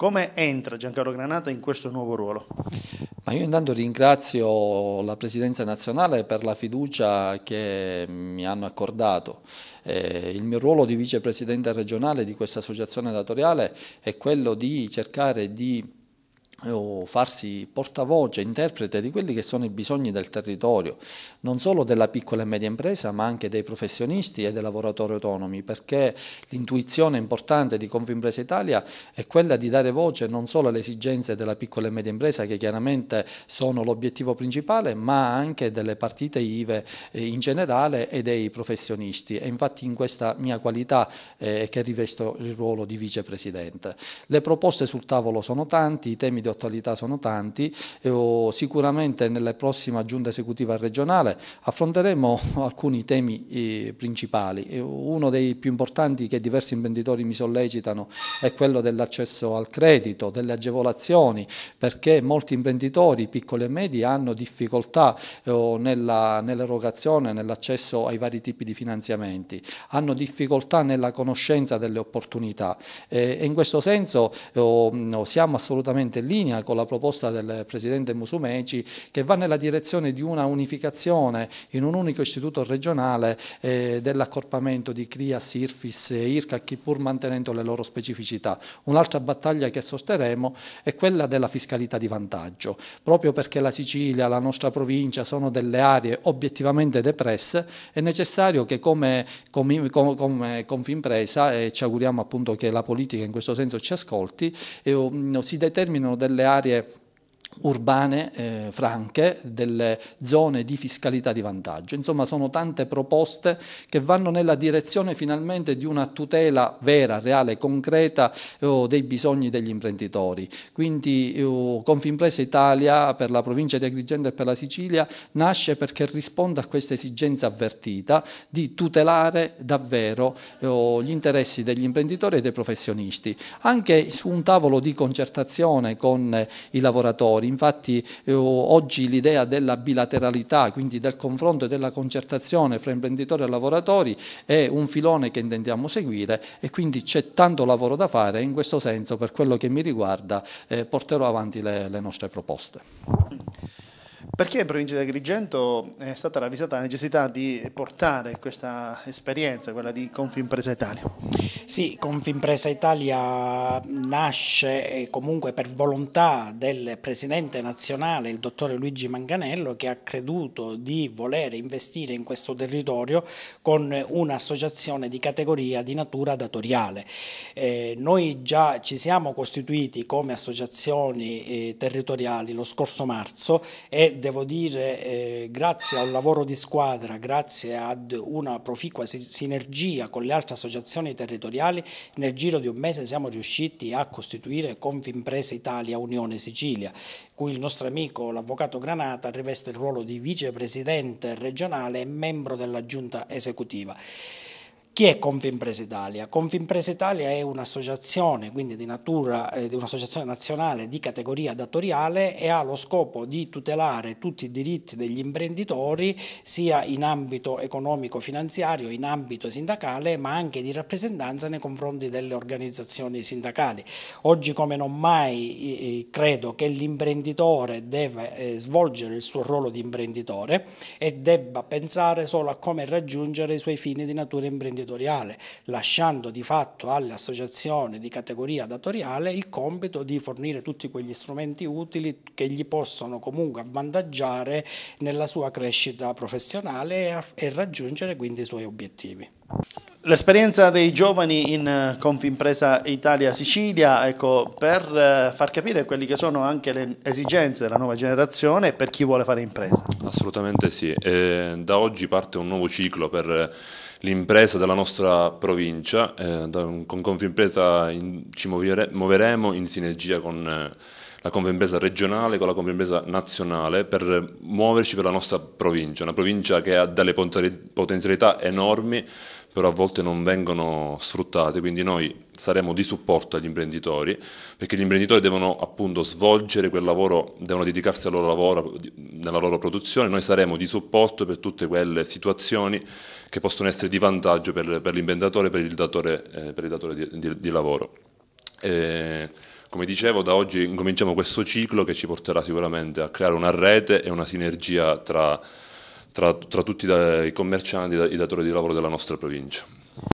Come entra Giancarlo Granata in questo nuovo ruolo? Ma io intanto ringrazio la Presidenza nazionale per la fiducia che mi hanno accordato. Eh, il mio ruolo di vicepresidente regionale di questa associazione datoriale è quello di cercare di o farsi portavoce, interprete di quelli che sono i bisogni del territorio, non solo della piccola e media impresa, ma anche dei professionisti e dei lavoratori autonomi, perché l'intuizione importante di Confimpresa Italia è quella di dare voce non solo alle esigenze della piccola e media impresa, che chiaramente sono l'obiettivo principale, ma anche delle partite IVE eh, in generale e dei professionisti. E infatti in questa mia qualità eh, che rivesto il ruolo di vicepresidente. Le proposte sul tavolo sono tanti, i temi di di attualità sono tanti oh, sicuramente nella prossima giunta esecutiva regionale affronteremo alcuni temi eh, principali. Oh, uno dei più importanti che diversi imprenditori mi sollecitano è quello dell'accesso al credito, delle agevolazioni, perché molti imprenditori piccoli e medi hanno difficoltà eh, oh, nell'erogazione, nell'accesso ai vari tipi di finanziamenti, hanno difficoltà nella conoscenza delle opportunità e in questo senso mm, siamo assolutamente lì linea con la proposta del Presidente Musumeci che va nella direzione di una unificazione in un unico istituto regionale eh, dell'accorpamento di CRIA, SIRFIS e IRCAC pur mantenendo le loro specificità. Un'altra battaglia che sosterremo è quella della fiscalità di vantaggio, proprio perché la Sicilia, la nostra provincia sono delle aree obiettivamente depresse, è necessario che come, come, come Confimpresa, e ci auguriamo appunto che la politica in questo senso ci ascolti, eh, si determinino delle delle aree urbane eh, franche, delle zone di fiscalità di vantaggio. Insomma sono tante proposte che vanno nella direzione finalmente di una tutela vera, reale, concreta eh, dei bisogni degli imprenditori. Quindi eh, Confimpresa Italia per la provincia di Agrigento e per la Sicilia nasce perché risponde a questa esigenza avvertita di tutelare davvero oh, gli interessi degli imprenditori e dei professionisti, anche su un tavolo di concertazione con eh, i lavoratori Infatti eh, oggi l'idea della bilateralità, quindi del confronto e della concertazione fra imprenditori e lavoratori è un filone che intendiamo seguire e quindi c'è tanto lavoro da fare e in questo senso per quello che mi riguarda eh, porterò avanti le, le nostre proposte. Perché in provincia di Agrigento è stata ravvisata la necessità di portare questa esperienza, quella di Confimpresa Italia? Sì, Confimpresa Italia nasce eh, comunque per volontà del presidente nazionale, il dottore Luigi Manganello, che ha creduto di volere investire in questo territorio con un'associazione di categoria di natura datoriale. Eh, noi già ci siamo costituiti come associazioni eh, territoriali lo scorso marzo e devo dire, eh, grazie a un lavoro di squadra, grazie ad una proficua sinergia con le altre associazioni territoriali, nel giro di un mese siamo riusciti a costituire Confimpresa Italia Unione Sicilia, cui il nostro amico l'avvocato Granata riveste il ruolo di vicepresidente regionale e membro della giunta esecutiva. Chi è Confimpresa Italia? Confimpresa Italia è un'associazione, quindi di natura, eh, un'associazione nazionale di categoria datoriale e ha lo scopo di tutelare tutti i diritti degli imprenditori, sia in ambito economico-finanziario, in ambito sindacale, ma anche di rappresentanza nei confronti delle organizzazioni sindacali. Oggi come non mai eh, credo che l'imprenditore debba eh, svolgere il suo ruolo di imprenditore e debba pensare solo a come raggiungere i suoi fini di natura imprenditoriale imprenditoriale, lasciando di fatto alle associazioni di categoria datoriale il compito di fornire tutti quegli strumenti utili che gli possono comunque avvantaggiare nella sua crescita professionale e raggiungere quindi i suoi obiettivi. L'esperienza dei giovani in eh, Confimpresa Italia-Sicilia, ecco, per eh, far capire quelle che sono anche le esigenze della nuova generazione per chi vuole fare impresa. Assolutamente sì, e da oggi parte un nuovo ciclo per eh, l'impresa della nostra provincia, con Confimpresa ci muoveremo in sinergia con la Confimpresa regionale e con la Confimpresa nazionale per muoverci per la nostra provincia, una provincia che ha delle potenzialità enormi però a volte non vengono sfruttate, quindi noi saremo di supporto agli imprenditori, perché gli imprenditori devono appunto svolgere quel lavoro, devono dedicarsi al loro lavoro, nella loro produzione, noi saremo di supporto per tutte quelle situazioni che possono essere di vantaggio per, per l'imprenditore, per il datore, eh, per il datore di, di, di lavoro. E, come dicevo, da oggi incominciamo questo ciclo che ci porterà sicuramente a creare una rete e una sinergia tra tra, tra tutti i commercianti e i datori di lavoro della nostra provincia.